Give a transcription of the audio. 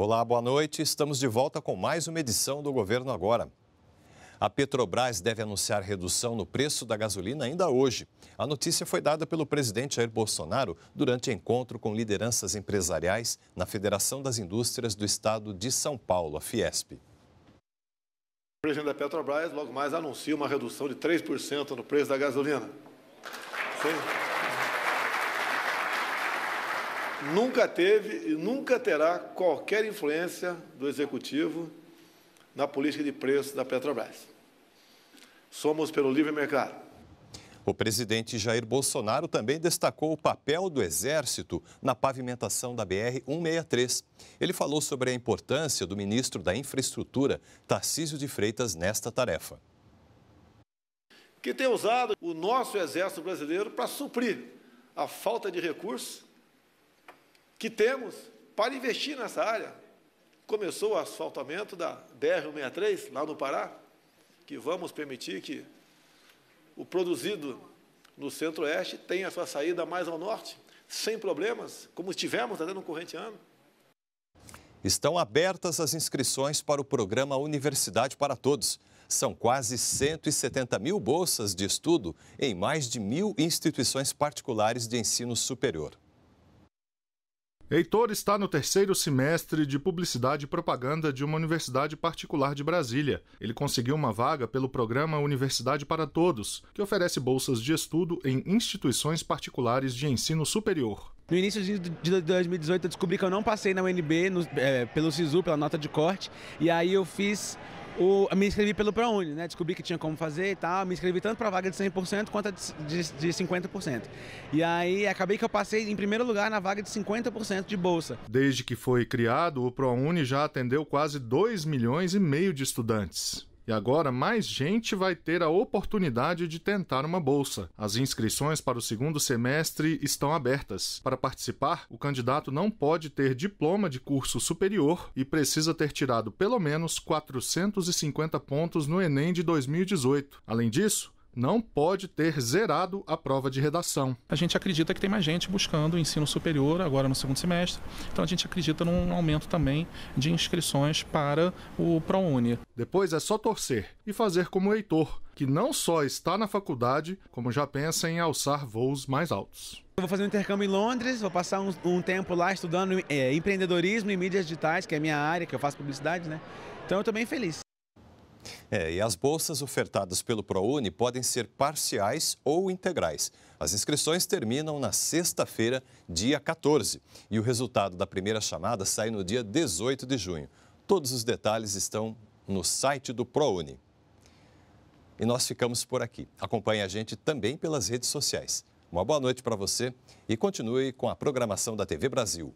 Olá, boa noite. Estamos de volta com mais uma edição do Governo Agora. A Petrobras deve anunciar redução no preço da gasolina ainda hoje. A notícia foi dada pelo presidente Jair Bolsonaro durante encontro com lideranças empresariais na Federação das Indústrias do Estado de São Paulo, a Fiesp. O presidente da Petrobras logo mais anuncia uma redução de 3% no preço da gasolina. Sim nunca teve e nunca terá qualquer influência do executivo na política de preços da Petrobras. Somos pelo livre mercado. O presidente Jair Bolsonaro também destacou o papel do Exército na pavimentação da BR-163. Ele falou sobre a importância do ministro da Infraestrutura, Tarcísio de Freitas, nesta tarefa. Que tem usado o nosso Exército brasileiro para suprir a falta de recursos que temos para investir nessa área. Começou o asfaltamento da BR-163, lá no Pará, que vamos permitir que o produzido no centro-oeste tenha sua saída mais ao norte, sem problemas, como estivemos até no corrente ano. Estão abertas as inscrições para o programa Universidade para Todos. São quase 170 mil bolsas de estudo em mais de mil instituições particulares de ensino superior. Heitor está no terceiro semestre de Publicidade e Propaganda de uma universidade particular de Brasília. Ele conseguiu uma vaga pelo programa Universidade para Todos, que oferece bolsas de estudo em instituições particulares de ensino superior. No início de 2018 eu descobri que eu não passei na UNB no, é, pelo SISU, pela nota de corte, e aí eu fiz o, me inscrevi pelo ProUni, né? Descobri que tinha como fazer e tal. Me inscrevi tanto para a vaga de 100% quanto a de, de 50%. E aí acabei que eu passei em primeiro lugar na vaga de 50% de bolsa. Desde que foi criado, o ProUni já atendeu quase 2 milhões e meio de estudantes. E agora mais gente vai ter a oportunidade de tentar uma bolsa. As inscrições para o segundo semestre estão abertas. Para participar, o candidato não pode ter diploma de curso superior e precisa ter tirado pelo menos 450 pontos no Enem de 2018. Além disso, não pode ter zerado a prova de redação. A gente acredita que tem mais gente buscando o ensino superior agora no segundo semestre, então a gente acredita num aumento também de inscrições para o ProUni. Depois é só torcer e fazer como o Heitor, que não só está na faculdade, como já pensa em alçar voos mais altos. Eu vou fazer um intercâmbio em Londres, vou passar um, um tempo lá estudando é, empreendedorismo e mídias digitais, que é a minha área, que eu faço publicidade, né? Então eu estou bem feliz. É, e as bolsas ofertadas pelo ProUni podem ser parciais ou integrais. As inscrições terminam na sexta-feira, dia 14, e o resultado da primeira chamada sai no dia 18 de junho. Todos os detalhes estão no site do ProUni. E nós ficamos por aqui. Acompanhe a gente também pelas redes sociais. Uma boa noite para você e continue com a programação da TV Brasil.